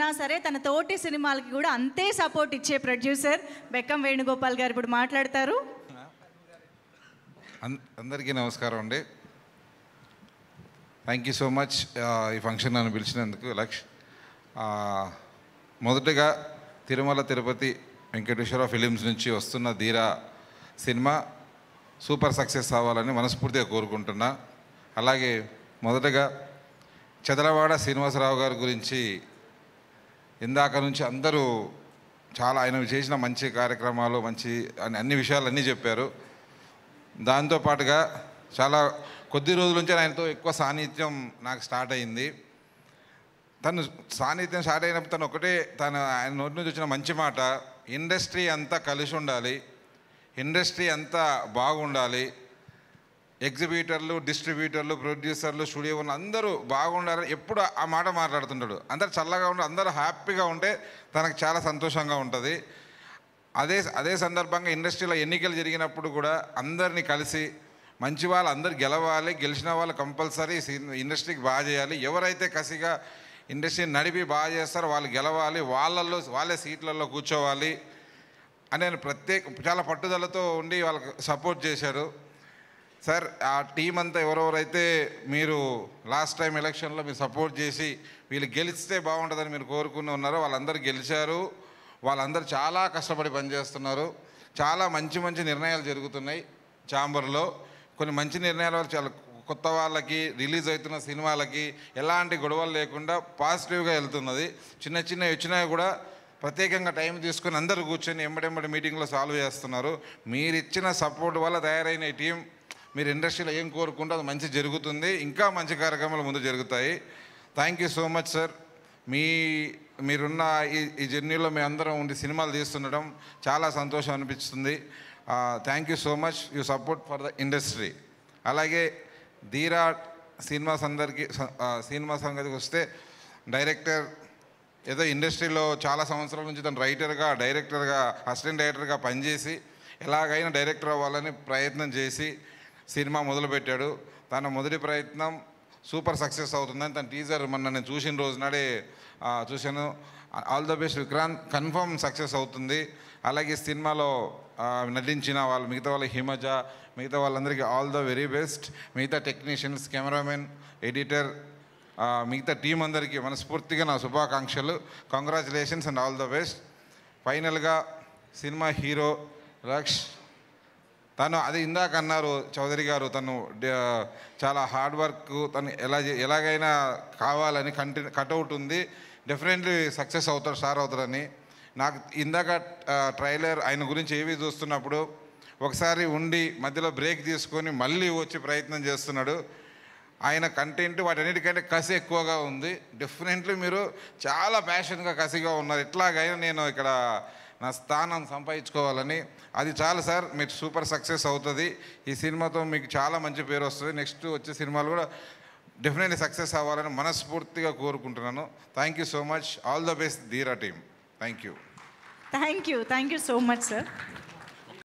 ఉన్నా సరే తన తోటి సినిమాలకి కూడా అంతే సపోర్ట్ ఇచ్చే ప్రొడ్యూసర్ బెక్కం వేణుగోపాల్ గారు ఇప్పుడు మాట్లాడతారు అందరికీ నమస్కారం అండి థ్యాంక్ యూ సో మచ్ ఈ ఫంక్షన్ నన్ను పిలిచినందుకు లక్ష్ మొదటగా తిరుమల తిరుపతి వెంకటేశ్వర ఫిలిమ్స్ నుంచి వస్తున్న ధీరా సినిమా సూపర్ సక్సెస్ అవ్వాలని మనస్ఫూర్తిగా కోరుకుంటున్నా అలాగే మొదటగా చదలవాడ శ్రీనివాసరావు గారి గురించి ఇందాక నుంచి అందరూ చాలా ఆయన చేసిన మంచి కార్యక్రమాలు మంచి అని అన్ని విషయాలు అన్నీ చెప్పారు దాంతోపాటుగా చాలా కొద్ది రోజుల నుంచి ఆయనతో ఎక్కువ సాన్నిధ్యం నాకు స్టార్ట్ అయింది తను సాన్నిధ్యం స్టార్ట్ అయినప్పుడు తను ఒకటే తను ఆయన నోటి నుంచి వచ్చిన మంచి మాట ఇండస్ట్రీ అంతా కలిసి ఉండాలి ఇండస్ట్రీ అంతా బాగుండాలి ఎగ్జిబిటర్లు డిస్ట్రిబ్యూటర్లు ప్రొడ్యూసర్లు స్టూడియో ఉన్న అందరూ బాగుండాలని ఎప్పుడు ఆ మాట మాట్లాడుతుంటాడు అందరు చల్లగా ఉండి అందరూ హ్యాపీగా ఉంటే తనకు చాలా సంతోషంగా ఉంటుంది అదే అదే సందర్భంగా ఇండస్ట్రీలో ఎన్నికలు జరిగినప్పుడు కూడా అందరినీ కలిసి మంచి వాళ్ళు అందరు గెలవాలి గెలిచిన వాళ్ళు కంపల్సరీ ఇండస్ట్రీకి బాగా చేయాలి ఎవరైతే కసిగా ఇండస్ట్రీని నడిపి బాగా చేస్తారో వాళ్ళు గెలవాలి వాళ్ళల్లో వాళ్ళే సీట్లలో కూర్చోవాలి అని నేను ప్రత్యేక చాలా పట్టుదలతో ఉండి వాళ్ళకి సపోర్ట్ చేశారు సార్ ఆ టీం అంతా ఎవరెవరైతే మీరు లాస్ట్ టైం ఎలక్షన్లో మీరు సపోర్ట్ చేసి వీళ్ళు గెలిస్తే బాగుంటుందని మీరు కోరుకుని ఉన్నారో వాళ్ళందరూ గెలిచారు వాళ్ళందరూ చాలా కష్టపడి పనిచేస్తున్నారు చాలా మంచి మంచి నిర్ణయాలు జరుగుతున్నాయి ఛాంబర్లో కొన్ని మంచి నిర్ణయాలు చాలా కొత్త వాళ్ళకి రిలీజ్ అవుతున్న సినిమాలకి ఎలాంటి గొడవలు లేకుండా పాజిటివ్గా వెళ్తున్నది చిన్న చిన్న వచ్చినా కూడా ప్రత్యేకంగా టైం తీసుకుని అందరూ కూర్చొని ఎంబడెంబడి మీటింగ్లో సాల్వ్ చేస్తున్నారు మీరు ఇచ్చిన సపోర్ట్ వల్ల తయారైన టీం మీరు ఇండస్ట్రీలో ఏం కోరుకుంటే అది మంచి జరుగుతుంది ఇంకా మంచి కార్యక్రమాలు ముందు జరుగుతాయి thank you so much sir మీ మీరున్న ఈ ఈ జర్నీలో మీ అందరం ఉండి సినిమాలు తీస్తుండడం చాలా సంతోషం అనిపిస్తుంది thank you so much you support for the industry అలాగే ధీరా సినిమాస్ అందరికీ సినిమా సంగతికి వస్తే డైరెక్టర్ ఏదో ఇండస్ట్రీలో చాలా సంవత్సరాల నుంచి తను రైటర్గా డైరెక్టర్గా అసిస్టెంట్ డైరెక్టర్గా పనిచేసి ఎలాగైనా డైరెక్టర్ అవ్వాలని ప్రయత్నం చేసి సినిమా మొదలుపెట్టాడు తన మొదటి ప్రయత్నం సూపర్ సక్సెస్ అవుతుందని తన టీజర్ మొన్న నేను చూసిన రోజు నాడే చూశాను all the best Vikrant confirm success అవుతుంది అలాగే సినిమాలో నటించిన వాళ్ళు మిగతా వాళ్ళ హిమజ మిగతా వాళ్ళందరికీ ఆల్ ద వెరీ బెస్ట్ మిగతా టెక్నీషియన్స్ కెమెరామెన్ ఎడిటర్ మిగతా టీం అందరికీ మనస్ఫూర్తిగా నా శుభాకాంక్షలు congratulations and all the best ఫైనల్గా సినిమా హీరో రక్ష్ తను అది ఇందాక అన్నారు చౌదరి గారు తను చాలా హార్డ్ వర్క్ తను ఎలా ఎలాగైనా కావాలని కంటిన్యూ కట్అవుట్ ఉంది డెఫినెట్లీ సక్సెస్ అవుతారు స్టార్ అవుతారని నాకు ఇందాక ట్రైలర్ ఆయన గురించి ఏవి చూస్తున్నప్పుడు ఒకసారి ఉండి మధ్యలో బ్రేక్ తీసుకొని మళ్ళీ వచ్చి ప్రయత్నం చేస్తున్నాడు ఆయన కంటెంట్ వాటన్నిటికంటే కసి ఎక్కువగా ఉంది డెఫినెట్లీ మీరు చాలా ప్యాషన్గా కసిగా ఉన్నారు ఇట్లాగైనా నేను ఇక్కడ నా స్థానం సంపాదించుకోవాలని అది చాలా సార్ మీకు సూపర్ సక్సెస్ అవుతుంది ఈ సినిమాతో మీకు చాలా మంచి పేరు వస్తుంది నెక్స్ట్ వచ్చే సినిమాలు కూడా డెఫినెట్లీ సక్సెస్ అవ్వాలని మనస్ఫూర్తిగా కోరుకుంటున్నాను thank you so much all the best Dheera team thank you thank you thank you so much sir